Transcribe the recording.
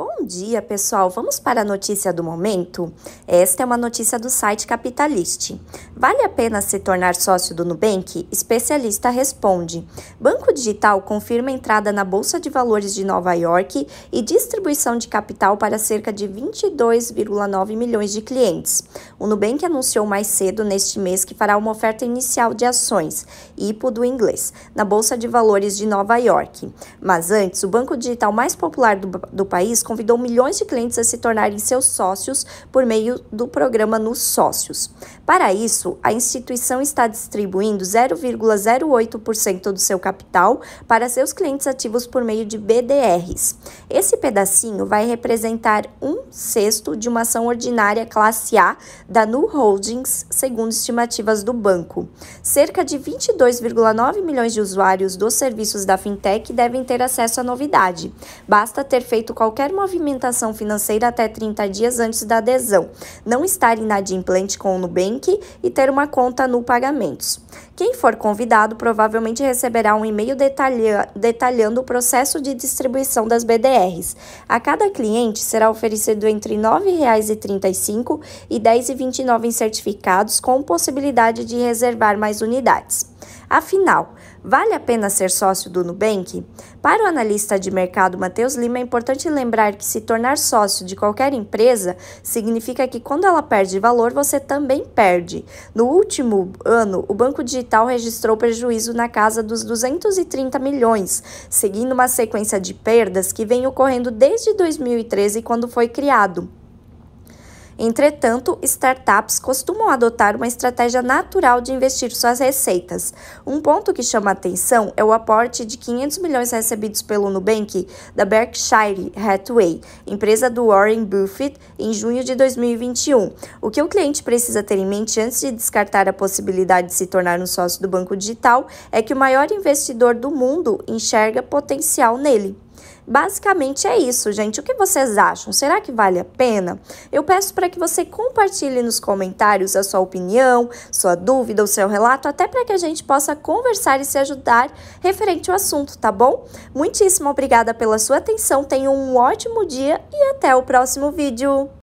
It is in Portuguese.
Bom dia, pessoal. Vamos para a notícia do momento? Esta é uma notícia do site Capitalist. Vale a pena se tornar sócio do Nubank? Especialista responde. Banco Digital confirma entrada na Bolsa de Valores de Nova York e distribuição de capital para cerca de 22,9 milhões de clientes. O Nubank anunciou mais cedo neste mês que fará uma oferta inicial de ações, IPO do inglês, na Bolsa de Valores de Nova York. Mas antes, o banco digital mais popular do, do país convidou milhões de clientes a se tornarem seus sócios por meio do programa Nos Sócios. Para isso, a instituição está distribuindo 0,08% do seu capital para seus clientes ativos por meio de BDRs. Esse pedacinho vai representar um sexto de uma ação ordinária classe A da Nu Holdings, segundo estimativas do banco. Cerca de 22,9 milhões de usuários dos serviços da fintech devem ter acesso à novidade. Basta ter feito qualquer movimentação financeira até 30 dias antes da adesão, não estar inadimplente com o Nubank e ter uma conta no pagamentos. Quem for convidado provavelmente receberá um e-mail detalha detalhando o processo de distribuição das BDRs. A cada cliente será oferecido entre R$ 9,35 e R$ 10,29 em certificados, com possibilidade de reservar mais unidades. Afinal, vale a pena ser sócio do Nubank? Para o analista de mercado Matheus Lima, é importante lembrar que se tornar sócio de qualquer empresa significa que quando ela perde valor, você também perde. No último ano, o Banco Digital registrou prejuízo na casa dos 230 milhões, seguindo uma sequência de perdas que vem ocorrendo desde 2013, quando foi criado. Entretanto, startups costumam adotar uma estratégia natural de investir suas receitas. Um ponto que chama atenção é o aporte de 500 milhões recebidos pelo Nubank da Berkshire Hathaway, empresa do Warren Buffett, em junho de 2021. O que o cliente precisa ter em mente antes de descartar a possibilidade de se tornar um sócio do banco digital é que o maior investidor do mundo enxerga potencial nele. Basicamente é isso, gente. O que vocês acham? Será que vale a pena? Eu peço para que você compartilhe nos comentários a sua opinião, sua dúvida, o seu relato, até para que a gente possa conversar e se ajudar referente ao assunto, tá bom? Muitíssimo obrigada pela sua atenção, tenham um ótimo dia e até o próximo vídeo!